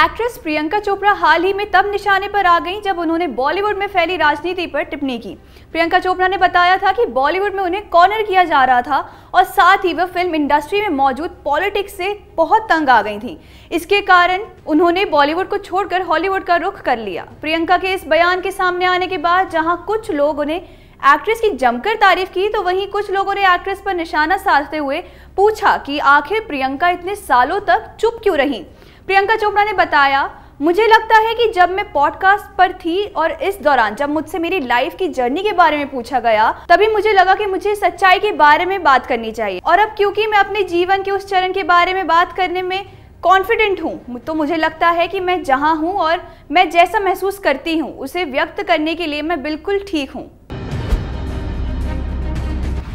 actress Priyanka Chopra हाल ही में तब निशाने पर आ गई जब उन्होंने बॉलीवुड में फैली राजनीति पर टिप्पणी की प्रियंका चोपड़ा ने बताया था कि बॉलीवुड में उन्हें कॉर्नर किया जा रहा था और साथ ही वह फिल्म इंडस्ट्री में मौजूद पॉलिटिक्स से बहुत तंग आ गई थी इसके कारण उन्होंने बॉलीवुड को छोड़कर हॉलीवुड का रुख कर लिया प्रियंका के इस बयान के सामने आने के बाद जहाँ कुछ लोग उन्हें एक्ट्रेस की जमकर तारीफ की तो वहीं कुछ लोगों ने एक्ट्रेस पर निशाना साधते हुए पूछा कि आखिर प्रियंका इतने सालों तक चुप क्यों रहीं प्रियंका चोपड़ा ने बताया मुझे लगता है कि जब मैं पॉडकास्ट पर थी और इस दौरान जब मुझसे मेरी लाइफ की जर्नी के बारे में पूछा गया तभी मुझे लगा कि मुझे सच्चाई के बारे में बात करनी चाहिए और अब क्योंकि मैं अपने जीवन के उस चरण के बारे में बात करने में कॉन्फिडेंट हूँ तो मुझे लगता है कि मैं जहाँ हूँ और मैं जैसा महसूस करती हूँ उसे व्यक्त करने के लिए मैं बिल्कुल ठीक हूँ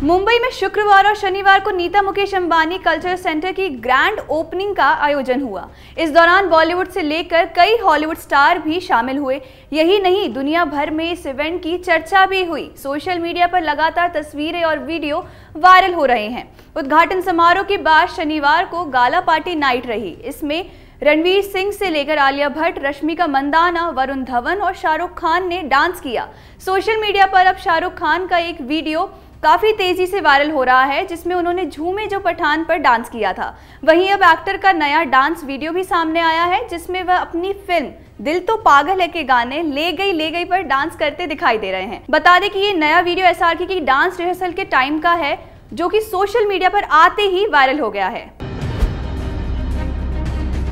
मुंबई में शुक्रवार और शनिवार को नीता मुकेश अंबानी कल्चर सेंटर की ग्रैंड ओपनिंग का आयोजन हुआ इस दौरान बॉलीवुड से लेकर कई हॉलीवुड स्टार भी शामिल हुए यही नहीं दुनिया भर में इस इवेंट की चर्चा भी हुई सोशल मीडिया पर लगातार तस्वीरें और वीडियो वायरल हो रहे हैं उद्घाटन समारोह के बाद शनिवार को गाला पार्टी नाइट रही इसमें रणवीर सिंह से लेकर आलिया भट्ट रश्मिका मंदाना वरुण धवन और शाहरुख खान ने डांस किया सोशल मीडिया पर अब शाहरुख खान का एक वीडियो काफ़ी तेज़ी से वायरल हो रहा है जिसमें उन्होंने झूमे जो पठान पर डांस किया था वहीं अब एक्टर का नया डांस वीडियो भी सामने आया है जिसमें वह अपनी फिल्म दिल तो पागल है के गाने ले गई ले गई पर डांस करते दिखाई दे रहे हैं बता दें कि ये नया वीडियो एस आर की डांस रिहर्सल के टाइम का है जो की सोशल मीडिया पर आते ही वायरल हो गया है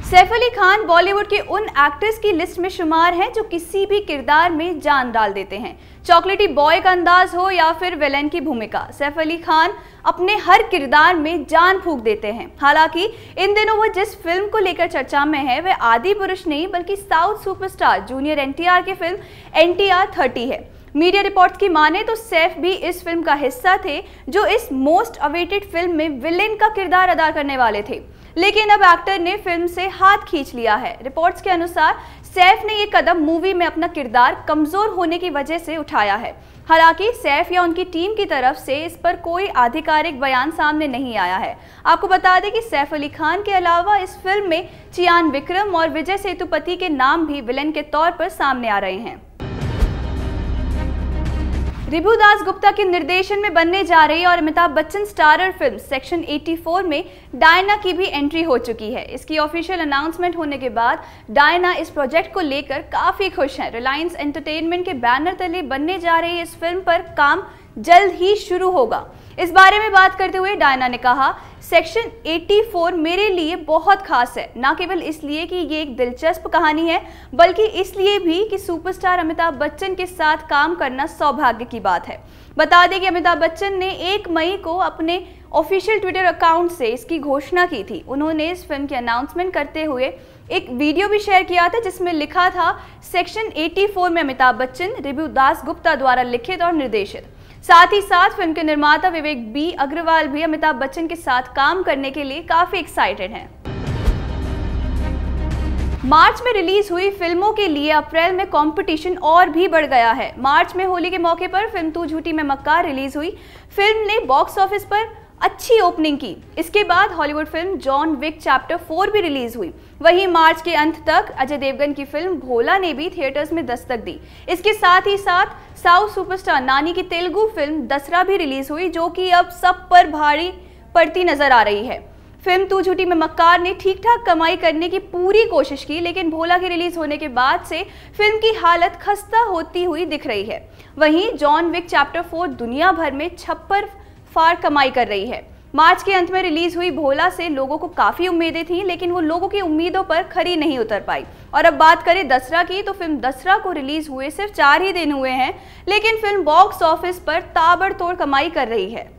सैफ अली खान बॉलीवुड के उन एक्टर्स की लिस्ट में शुमार हैं जो किसी भी किरदार में जान डाल देते हैं चॉकलेटी बॉय का अंदाज हो या फिर विलेन की भूमिका सैफ अली खान अपने हर किरदार में जान फूक देते हैं हालांकि इन दिनों वो जिस फिल्म को लेकर चर्चा में है वह आदि पुरुष नहीं बल्कि साउथ सुपरस्टार जूनियर एनटीआर की फिल्म एनटीआर 30 है मीडिया रिपोर्ट्स की माने तो सैफ भी इस फिल्म का हिस्सा थे जो इस मोस्ट अवेटेड फिल्म में विलेन का किरदार अदा करने वाले थे लेकिन अब एक्टर ने फिल्म से हाथ खींच लिया है रिपोर्ट्स के अनुसार सैफ ने यह कदम मूवी में अपना किरदार कमज़ोर होने की वजह से उठाया है हालांकि सैफ या उनकी टीम की तरफ से इस पर कोई आधिकारिक बयान सामने नहीं आया है आपको बता दें कि सैफ अली खान के अलावा इस फिल्म में चियान विक्रम और विजय सेतुपति के नाम भी विलेन के तौर पर सामने आ रहे हैं रिभुदास गुप्ता के निर्देशन में बनने जा रही और Amitabh Bachchan starrer film section 84 में डायना की भी एंट्री हो चुकी है इसकी ऑफिशियल अनाउंसमेंट होने के बाद डायना इस प्रोजेक्ट को लेकर काफ़ी खुश हैं रिलायंस एंटरटेनमेंट के बैनर तले बनने जा रही इस फिल्म पर काम जल्द ही शुरू होगा इस बारे में बात करते हुए डायना ने कहा सेक्शन 84 मेरे लिए बहुत खास है न केवल इसलिए कि ये एक दिलचस्प कहानी है बल्कि इसलिए भी कि सुपरस्टार अमिताभ बच्चन के साथ काम करना सौभाग्य की बात है बता दें कि अमिताभ बच्चन ने एक मई को अपने ऑफिशियल ट्विटर अकाउंट से इसकी घोषणा की थी उन्होंने इस फिल्म की अनाउंसमेंट करते हुए एक वीडियो भी शेयर किया था जिसमें लिखा था सेक्शन 84 में अमिताभ बच्चन रिव्यू दास गुप्ता द्वारा लिखित और निर्देशित साथ ही साथ फिल्म के निर्माता विवेक बी अग्रवाल भी अमिताभ बच्चन के साथ काम करने के लिए काफी एक्साइटेड हैं मार्च में रिलीज हुई फिल्मों के लिए अप्रैल में कंपटीशन और भी बढ़ गया है मार्च में होली के मौके पर फिल्म तू झूठी में मक्का रिलीज हुई फिल्म ने बॉक्स ऑफिस पर अच्छी ओपनिंग की इसके बाद Hollywood film John Wick chapter four भी रिलीज हुई वहीं मार्च के अंत तक अजय देवगन की फिल्म भोला ने भी थिएटर्स में दस्तक दी इसके साथ ही साथ साउथ सुपरस्टार नानी की तेलुगु फिल्म दसरा भी रिलीज हुई जो कि अब सब पर भारी पड़ती नजर आ रही है फिल्म तू झूठी में मक्कार ने ठीक ठाक कमाई करने की पूरी कोशिश की लेकिन भोला के रिलीज होने के बाद से फिल्म की हालत खस्ता होती हुई दिख रही है वहीं जॉन विक चैप्टर फोर दुनिया भर में छप्पर फार कमाई कर रही है मार्च के अंत में रिलीज हुई भोला से लोगों को काफ़ी उम्मीदें थी लेकिन वो लोगों की उम्मीदों पर खरी नहीं उतर पाई और अब बात करें दसरा की तो फिल्म दसरा को रिलीज हुए सिर्फ चार ही दिन हुए हैं लेकिन फिल्म बॉक्स ऑफिस पर ताबड़तोड़ कमाई कर रही है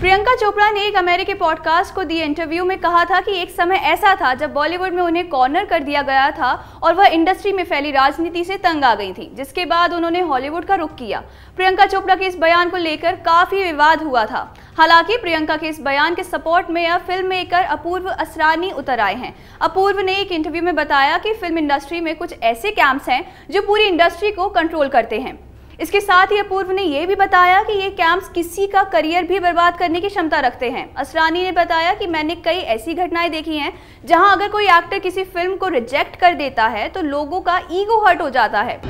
प्रियंका चोपड़ा ने एक अमेरिकी पॉडकास्ट को दिए इंटरव्यू में कहा था कि एक समय ऐसा था जब बॉलीवुड में उन्हें कॉर्नर कर दिया गया था और वह इंडस्ट्री में फैली राजनीति से तंग आ गई थी जिसके बाद उन्होंने हॉलीवुड का रुख किया प्रियंका चोपड़ा के इस बयान को लेकर काफ़ी विवाद हुआ था हालांकि प्रियंका के इस बयान के सपोर्ट में अब फिल्म मेकर अपूर्व असरानी उतर आए हैं अपूर्व ने एक इंटरव्यू में बताया कि फिल्म इंडस्ट्री में कुछ ऐसे कैंप्स हैं जो पूरी इंडस्ट्री को कंट्रोल करते हैं इसके साथ ही अपूर्व ने यह भी बताया कि ये कैंप्स किसी का करियर भी बर्बाद करने की क्षमता रखते हैं असरानी ने बताया कि मैंने कई ऐसी घटनाएं देखी हैं जहां अगर कोई एक्टर किसी फिल्म को रिजेक्ट कर देता है तो लोगों का ईगो हर्ट हो जाता है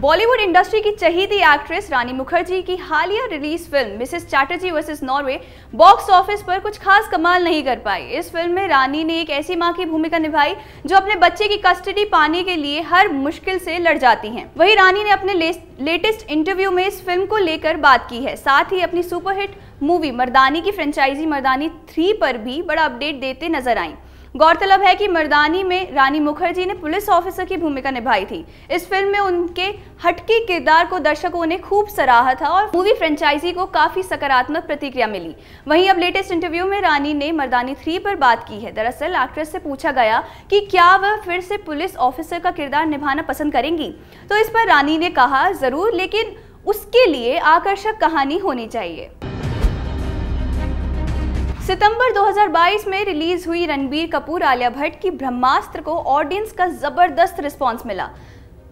बॉलीवुड इंडस्ट्री की चहीदी एक्ट्रेस रानी मुखर्जी की हालिया release film Mrs Chatterjee versus Norway box office पर कुछ खास कमाल नहीं कर पाई इस फिल्म में रानी ने एक ऐसी मां की भूमिका निभाई जो अपने बच्चे की कस्टडी पाने के लिए हर मुश्किल से लड़ जाती हैं वहीं रानी ने अपने ले, लेटेस्ट इंटरव्यू में इस फिल्म को लेकर बात की है साथ ही अपनी सुपरहिट मूवी मर्दानी की फ्रेंचाइजी मर्दानी थ्री पर भी बड़ा अपडेट देते नजर आई गौरतलब है कि मर्दानी में रानी मुखर्जी ने पुलिस ऑफिसर की भूमिका निभाई थी इस फिल्म में उनके हटके किरदार को दर्शकों ने खूब सराहा था और मूवी फ्रेंचाइजी को काफी सकारात्मक प्रतिक्रिया मिली वहीं अब लेटेस्ट इंटरव्यू में रानी ने मर्दानी थ्री पर बात की है दरअसल एक्ट्रेस से पूछा गया कि क्या वह फिर से पुलिस ऑफिसर का किरदार निभाना पसंद करेंगी तो इस पर रानी ने कहा जरूर लेकिन उसके लिए आकर्षक कहानी होनी चाहिए सितंबर 2022 में रिलीज हुई रणबीर कपूर आलिया भट्ट की ब्रह्मास्त्र को ऑडियंस का जबरदस्त रिस्पांस मिला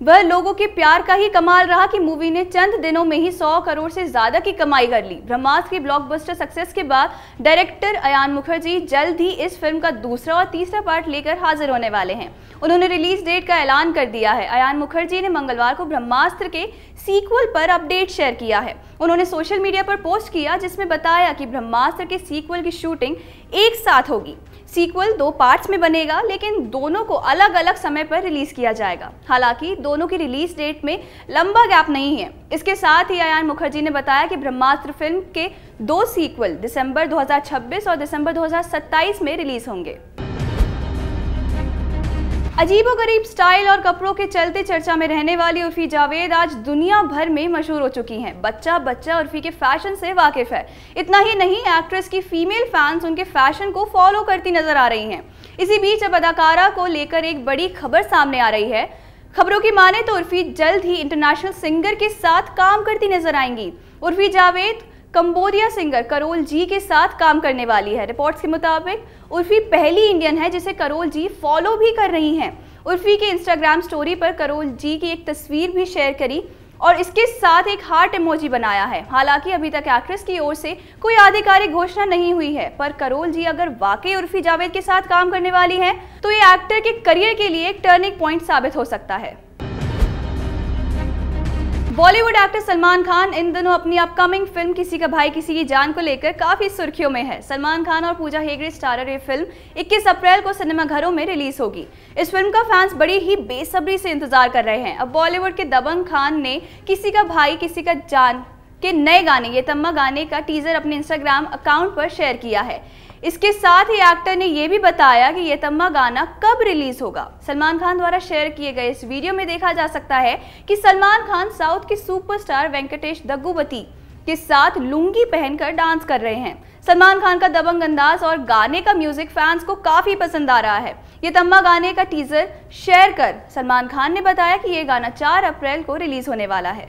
वह लोगों के प्यार का ही कमाल रहा कि मूवी ने चंद दिनों में ही 100 करोड़ से ज्यादा की कमाई कर ली ब्रह्मास्त्र की ब्लॉकबस्टर सक्सेस के बाद डायरेक्टर अयान मुखर्जी जल्द ही इस फिल्म का दूसरा और तीसरा पार्ट लेकर हाजिर होने वाले हैं उन्होंने रिलीज डेट का ऐलान कर दिया है अयान मुखर्जी ने मंगलवार को ब्रह्मास्त्र के सीक्वल पर अपडेट शेयर किया है उन्होंने सोशल मीडिया पर पोस्ट किया जिसमें बताया कि ब्रह्मास्त्र के सीक्वल की शूटिंग एक साथ होगी सीक्वल दो पार्ट्स में बनेगा लेकिन दोनों को अलग अलग समय पर रिलीज किया जाएगा हालांकि दोनों की रिलीज डेट में लंबा गैप नहीं है इसके साथ ही आयान मुखर्जी ने बताया कि ब्रह्मास्त्र फिल्म के दो सीक्वल दिसंबर 2026 और दिसंबर 2027 में रिलीज होंगे अजीबोगरीब स्टाइल और कपड़ों के चलते चर्चा में रहने वाली उर्फी जावेद आज दुनिया भर में मशहूर हो चुकी हैं बच्चा बच्चा उर्फी के फैशन से वाकिफ है इतना ही नहीं एक्ट्रेस की फीमेल फैंस उनके फैशन को फॉलो करती नजर आ रही हैं इसी बीच अब अदाकारा को लेकर एक बड़ी खबर सामने आ रही है खबरों की माने तो उर्फी जल्द ही इंटरनेशनल सिंगर के साथ काम करती नजर आएंगी Urfi Javed Cambodia singer Karol G के साथ काम करने वाली है रिपोर्ट्स के मुताबिक उर्फी पहली इंडियन है जिसे करोल जी फॉलो भी कर रही हैं उर्फी के इंस्टाग्राम स्टोरी पर करोल जी की एक तस्वीर भी शेयर करी और इसके साथ एक हार्ट इमोजी बनाया है हालांकि अभी तक एक्ट्रेस की ओर से कोई आधिकारिक घोषणा नहीं हुई है पर करोल जी अगर वाकई उर्फी जावेद के साथ काम करने वाली है तो ये एक्टर के करियर के लिए एक टर्निंग पॉइंट साबित हो सकता है बॉलीवुड एक्टर सलमान खान इन दिनों अपनी अपकमिंग फिल्म किसी का भाई किसी की जान को लेकर काफी सुर्खियों में है सलमान खान और पूजा हेगड़े स्टारर ये फिल्म 21 अप्रैल को सिनेमाघरों में रिलीज होगी इस फिल्म का फैंस बड़ी ही बेसब्री से इंतजार कर रहे हैं अब बॉलीवुड के दबंग खान ने किसी का भाई किसी का जान के नए गाने ये तम्मा गाने का टीज़र अपने इंस्टाग्राम अकाउंट पर शेयर किया है इसके साथ ही एक्टर ने यह भी बताया कि ये तम्मा गाना कब रिलीज होगा सलमान खान द्वारा शेयर किए गए इस वीडियो में देखा जा सकता है कि सलमान खान साउथ के सुपरस्टार वेंकटेश दग्गुबती के साथ लुंगी पहनकर डांस कर रहे हैं सलमान खान का दबंग अंदाज और गाने का म्यूजिक फैंस को काफी पसंद आ रहा है ये तम्मा गाने का टीजर शेयर कर सलमान खान ने बताया कि ये गाना 4 अप्रैल को रिलीज होने वाला है